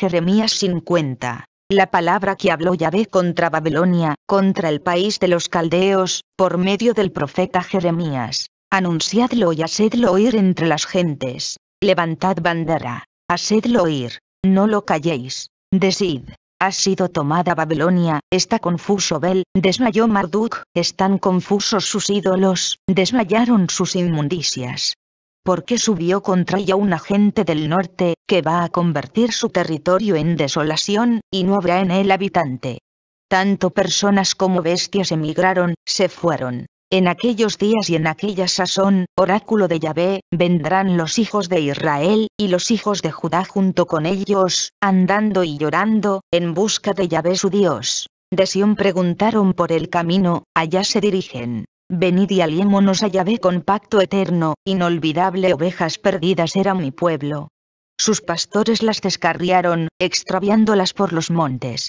Jeremías 50. La palabra que habló Yahvé contra Babilonia, contra el país de los caldeos, por medio del profeta Jeremías. Anunciadlo y hacedlo oír entre las gentes. Levantad bandera. Hacedlo oír. No lo calléis. Decid. Ha sido tomada Babilonia, está confuso Bel, desmayó Marduk, están confusos sus ídolos, desmayaron sus inmundicias porque subió contra ella un agente del norte, que va a convertir su territorio en desolación, y no habrá en él habitante. Tanto personas como bestias emigraron, se fueron. En aquellos días y en aquella sazón, oráculo de Yahvé, vendrán los hijos de Israel, y los hijos de Judá junto con ellos, andando y llorando, en busca de Yahvé su Dios. De Sion preguntaron por el camino, allá se dirigen. Venid y aliémonos a Yahvé con pacto eterno, inolvidable ovejas perdidas era mi pueblo. Sus pastores las descarriaron, extraviándolas por los montes.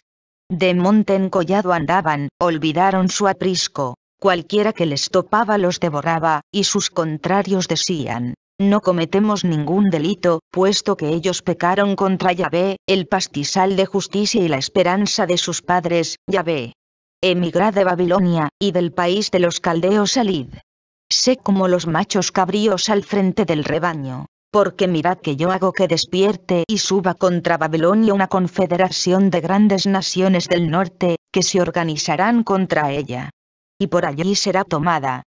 De monte en collado andaban, olvidaron su aprisco, cualquiera que les topaba los devoraba, y sus contrarios decían, no cometemos ningún delito, puesto que ellos pecaron contra Yahvé, el pastizal de justicia y la esperanza de sus padres, Yahvé, emigrá de Babilonia, y del país de los caldeos salid. Sé como los machos cabríos al frente del rebaño, porque mirad que yo hago que despierte y suba contra Babilonia una confederación de grandes naciones del norte, que se organizarán contra ella. Y por allí será tomada.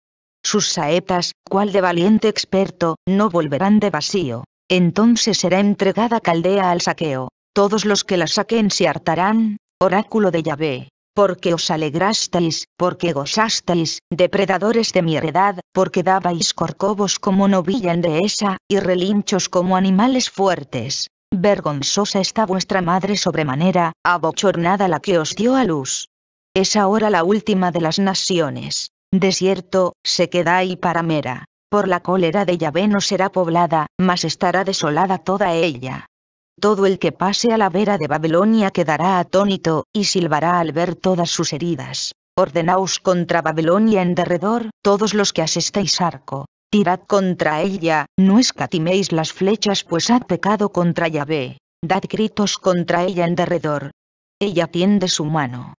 Sus saetas, cual de valiente experto, no volverán de vacío. Entonces será entregada Caldea al saqueo. Todos los que la saquen se hartarán, oráculo de Yahvé porque os alegrasteis, porque gozasteis, depredadores de mi heredad, porque dabais corcovos como novilla en dehesa, y relinchos como animales fuertes. Vergonzosa está vuestra madre sobremanera, abochornada la que os dio a luz. Es ahora la última de las naciones. Desierto, se queda y para mera. Por la cólera de Yahvé no será poblada, mas estará desolada toda ella. Todo el que pase a la vera de Babilonia quedará atónito, y silbará al ver todas sus heridas. Ordenaos contra Babilonia en derredor, todos los que asestéis arco. Tirad contra ella, no escatiméis las flechas pues ha pecado contra Yahvé. Dad gritos contra ella en derredor. Ella tiende su mano.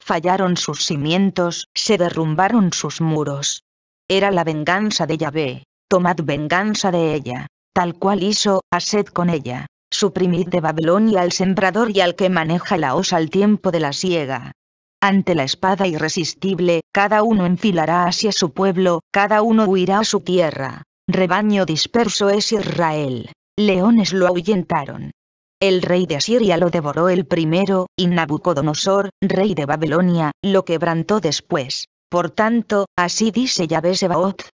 Fallaron sus cimientos, se derrumbaron sus muros. Era la venganza de Yahvé. Tomad venganza de ella. Tal cual hizo, haced con ella. Suprimid de Babilonia al sembrador y al que maneja la osa al tiempo de la siega. Ante la espada irresistible, cada uno enfilará hacia su pueblo, cada uno huirá a su tierra. Rebaño disperso es Israel. Leones lo ahuyentaron. El rey de Asiria lo devoró el primero, y Nabucodonosor, rey de Babilonia, lo quebrantó después. Por tanto, así dice Yahvé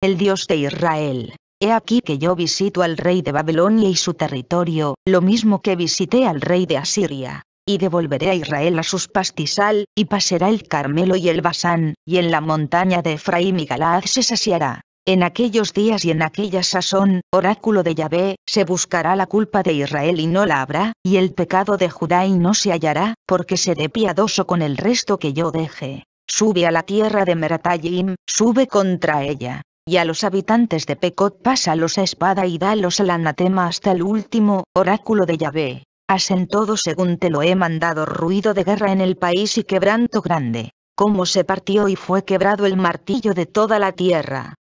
el dios de Israel. He aquí que yo visito al rey de Babilonia y su territorio, lo mismo que visité al rey de Asiria. Y devolveré a Israel a sus pastizal, y pasará el Carmelo y el Basán, y en la montaña de Efraín y Galaad se saciará. En aquellos días y en aquella sazón, oráculo de Yahvé, se buscará la culpa de Israel y no la habrá, y el pecado de Judá y no se hallará, porque seré piadoso con el resto que yo deje. Sube a la tierra de Meratayim, sube contra ella y a los habitantes de Pecot pásalos a espada y dalos al anatema hasta el último, oráculo de Yahvé. hacen todo según te lo he mandado ruido de guerra en el país y quebranto grande. Cómo se partió y fue quebrado el martillo de toda la tierra.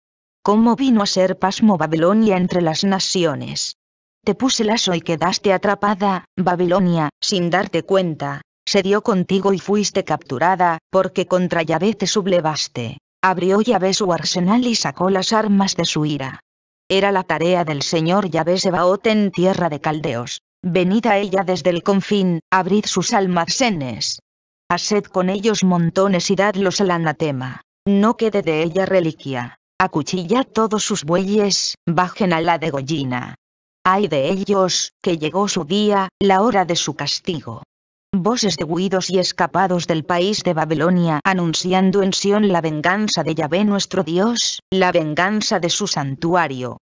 Cómo vino a ser pasmo Babilonia entre las naciones. Te puse lazo y quedaste atrapada, Babilonia, sin darte cuenta, se dio contigo y fuiste capturada, porque contra Yahvé te sublevaste abrió Yahvé su arsenal y sacó las armas de su ira. Era la tarea del señor Yahvé Sebaot en tierra de Caldeos. Venid a ella desde el confín, abrid sus almacenes. Haced con ellos montones y dadlos al anatema. No quede de ella reliquia. Acuchillad todos sus bueyes, bajen a la degollina. Ay de ellos, que llegó su día, la hora de su castigo voces de huidos y escapados del país de Babilonia anunciando en Sión la venganza de Yahvé nuestro Dios, la venganza de su santuario.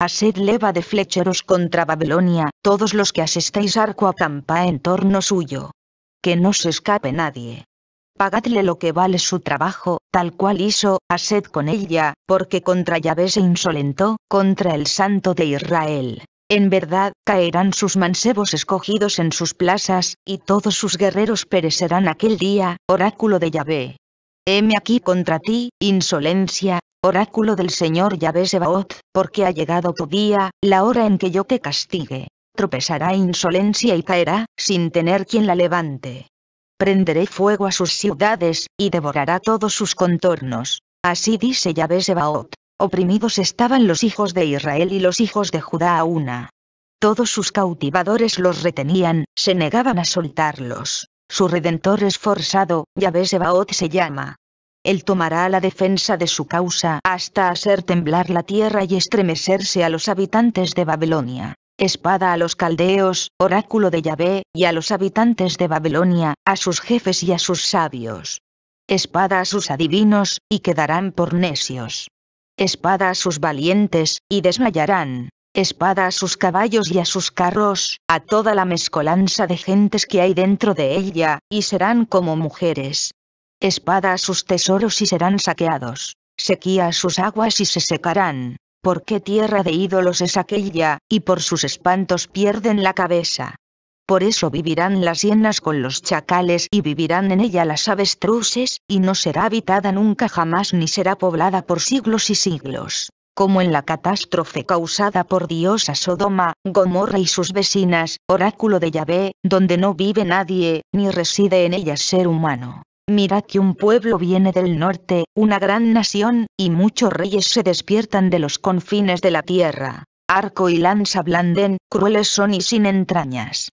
Haced leva de flecheros contra Babilonia, todos los que asestáis arco acampa en torno suyo. Que no se escape nadie. Pagadle lo que vale su trabajo, tal cual hizo, haced con ella, porque contra Yahvé se insolentó, contra el Santo de Israel. En verdad, caerán sus mancebos escogidos en sus plazas, y todos sus guerreros perecerán aquel día, oráculo de Yahvé. Heme aquí contra ti, insolencia, oráculo del Señor Yahvé Sebaot, porque ha llegado tu día, la hora en que yo te castigue. Tropezará insolencia y caerá, sin tener quien la levante. Prenderé fuego a sus ciudades, y devorará todos sus contornos. Así dice Yahvé Sebaot. Oprimidos estaban los hijos de Israel y los hijos de Judá a una. Todos sus cautivadores los retenían, se negaban a soltarlos. Su redentor esforzado, forzado, Yahvé Sebaot se llama. Él tomará la defensa de su causa hasta hacer temblar la tierra y estremecerse a los habitantes de Babilonia. Espada a los caldeos, oráculo de Yahvé, y a los habitantes de Babilonia, a sus jefes y a sus sabios. Espada a sus adivinos, y quedarán por necios espada a sus valientes, y desmayarán, espada a sus caballos y a sus carros, a toda la mezcolanza de gentes que hay dentro de ella, y serán como mujeres. Espada a sus tesoros y serán saqueados, sequía a sus aguas y se secarán, porque tierra de ídolos es aquella, y por sus espantos pierden la cabeza. Por eso vivirán las hienas con los chacales y vivirán en ella las avestruces, y no será habitada nunca jamás ni será poblada por siglos y siglos como en la catástrofe causada por Dios a Sodoma, Gomorra y sus vecinas, oráculo de Yahvé, donde no vive nadie, ni reside en ella ser humano. Mirad que un pueblo viene del norte, una gran nación, y muchos reyes se despiertan de los confines de la tierra. Arco y lanza blanden, crueles son y sin entrañas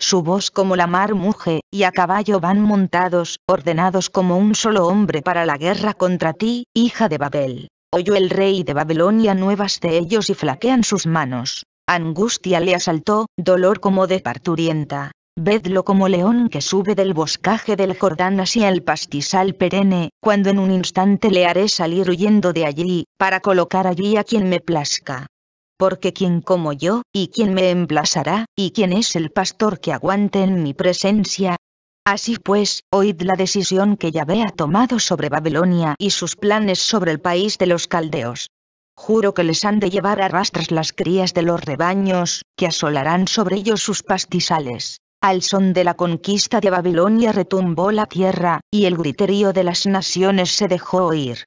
su voz como la mar muge, y a caballo van montados, ordenados como un solo hombre para la guerra contra ti, hija de Babel. Oyó el rey de Babilonia nuevas de ellos y flaquean sus manos. Angustia le asaltó, dolor como de parturienta. Vedlo como león que sube del boscaje del Jordán hacia el pastizal perenne, cuando en un instante le haré salir huyendo de allí, para colocar allí a quien me plazca porque quien como yo, y quien me emplazará, y quién es el pastor que aguante en mi presencia. Así pues, oíd la decisión que Yahvé ha tomado sobre Babilonia y sus planes sobre el país de los caldeos. Juro que les han de llevar a rastras las crías de los rebaños, que asolarán sobre ellos sus pastizales. Al son de la conquista de Babilonia retumbó la tierra, y el griterío de las naciones se dejó oír.